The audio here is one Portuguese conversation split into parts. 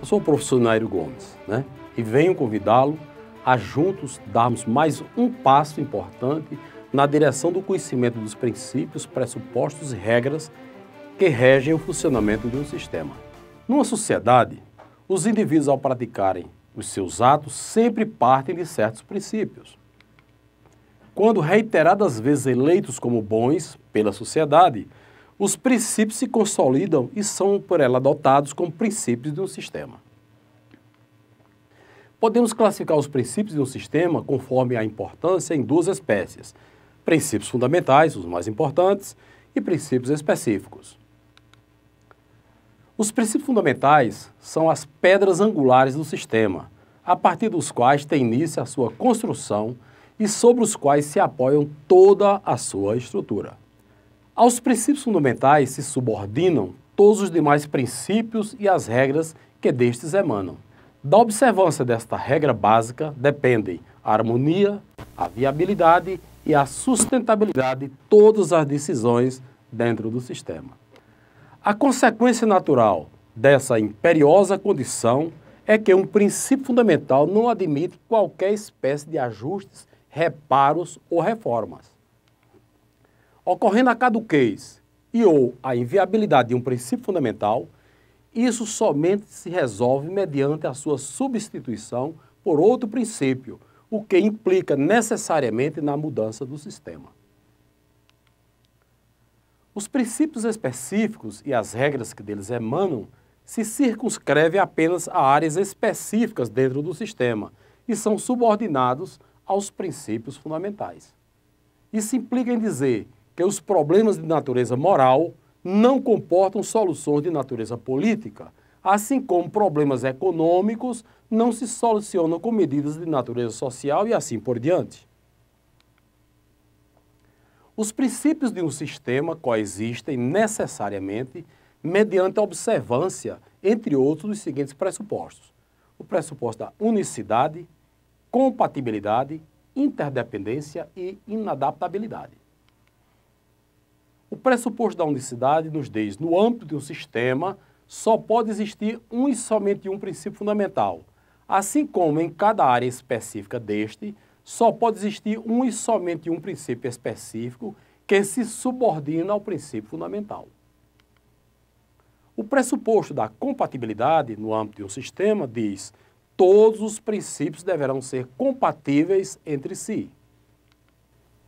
Eu sou o professor Nairo Gomes, né? E venho convidá-lo a juntos darmos mais um passo importante na direção do conhecimento dos princípios, pressupostos e regras que regem o funcionamento de um sistema. Numa sociedade, os indivíduos, ao praticarem os seus atos, sempre partem de certos princípios. Quando reiteradas vezes eleitos como bons pela sociedade, os princípios se consolidam e são por ela adotados como princípios de um sistema. Podemos classificar os princípios de um sistema conforme a importância em duas espécies: princípios fundamentais, os mais importantes, e princípios específicos. Os princípios fundamentais são as pedras angulares do sistema, a partir dos quais tem início a sua construção e sobre os quais se apoiam toda a sua estrutura. Aos princípios fundamentais se subordinam todos os demais princípios e as regras que destes emanam. Da observância desta regra básica dependem a harmonia, a viabilidade e a sustentabilidade de todas as decisões dentro do sistema. A consequência natural dessa imperiosa condição é que um princípio fundamental não admite qualquer espécie de ajustes, reparos ou reformas. Ocorrendo a caduquez e ou a inviabilidade de um princípio fundamental, isso somente se resolve mediante a sua substituição por outro princípio, o que implica necessariamente na mudança do sistema. Os princípios específicos e as regras que deles emanam se circunscrevem apenas a áreas específicas dentro do sistema e são subordinados aos princípios fundamentais. Isso implica em dizer que os problemas de natureza moral não comportam soluções de natureza política, assim como problemas econômicos não se solucionam com medidas de natureza social e assim por diante. Os princípios de um sistema coexistem necessariamente mediante a observância, entre outros, dos seguintes pressupostos: o pressuposto da unicidade, compatibilidade, interdependência e inadaptabilidade. O pressuposto da unicidade nos diz, no âmbito de um sistema, só pode existir um e somente um princípio fundamental. Assim como em cada área específica deste, só pode existir um e somente um princípio específico que se subordina ao princípio fundamental. O pressuposto da compatibilidade no âmbito de um sistema diz todos os princípios deverão ser compatíveis entre si.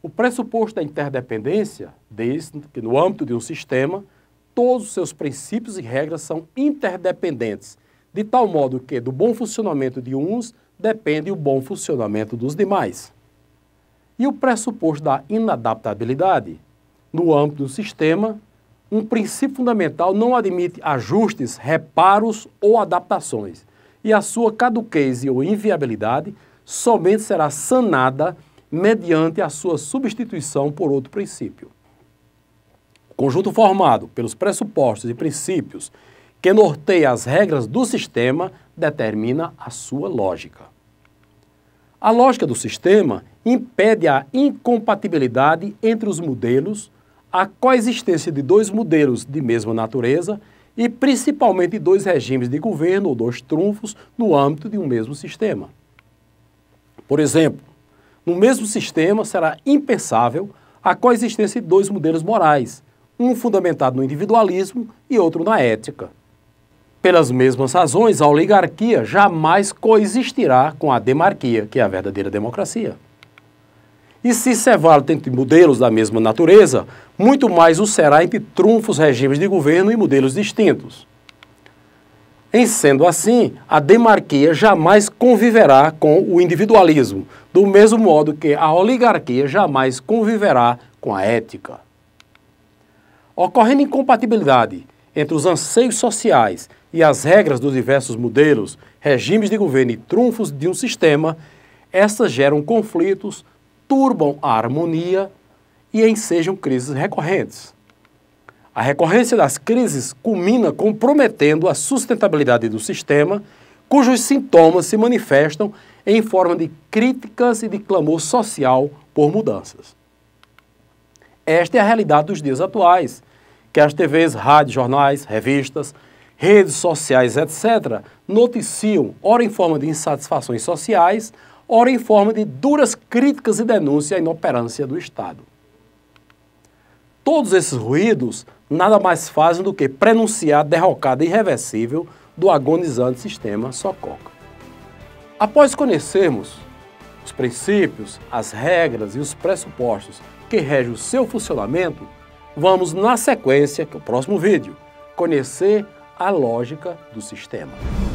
O pressuposto da interdependência diz que, no âmbito de um sistema, todos os seus princípios e regras são interdependentes, de tal modo que do bom funcionamento de uns depende o bom funcionamento dos demais. E o pressuposto da inadaptabilidade? No âmbito do sistema, um princípio fundamental não admite ajustes, reparos ou adaptações, e a sua caduquez ou inviabilidade somente será sanada mediante a sua substituição por outro princípio. O conjunto formado pelos pressupostos e princípios que norteia as regras do sistema determina a sua lógica. A lógica do sistema impede a incompatibilidade entre os modelos, a coexistência de dois modelos de mesma natureza e principalmente dois regimes de governo ou dois trunfos no âmbito de um mesmo sistema. Por exemplo, no mesmo sistema, será impensável a coexistência de dois modelos morais, um fundamentado no individualismo e outro na ética. Pelas mesmas razões, a oligarquia jamais coexistirá com a demarquia, que é a verdadeira democracia. E se Cevalo é tem modelos da mesma natureza, muito mais o será entre trunfos regimes de governo e modelos distintos. Em sendo assim, a demarquia jamais conviverá com o individualismo, do mesmo modo que a oligarquia jamais conviverá com a ética. Ocorrendo incompatibilidade entre os anseios sociais e as regras dos diversos modelos, regimes de governo e trunfos de um sistema, essas geram conflitos, turbam a harmonia e ensejam crises recorrentes. A recorrência das crises culmina comprometendo a sustentabilidade do sistema, cujos sintomas se manifestam em forma de críticas e de clamor social por mudanças. Esta é a realidade dos dias atuais, que as TVs, rádios, jornais, revistas, redes sociais, etc., noticiam, ora em forma de insatisfações sociais, ora em forma de duras críticas e denúncia à inoperância do Estado. Todos esses ruídos nada mais fazem do que prenunciar a derrocada irreversível do agonizante sistema Sococa. Após conhecermos os princípios, as regras e os pressupostos que regem o seu funcionamento, vamos na sequência, que é o próximo vídeo, conhecer a lógica do sistema.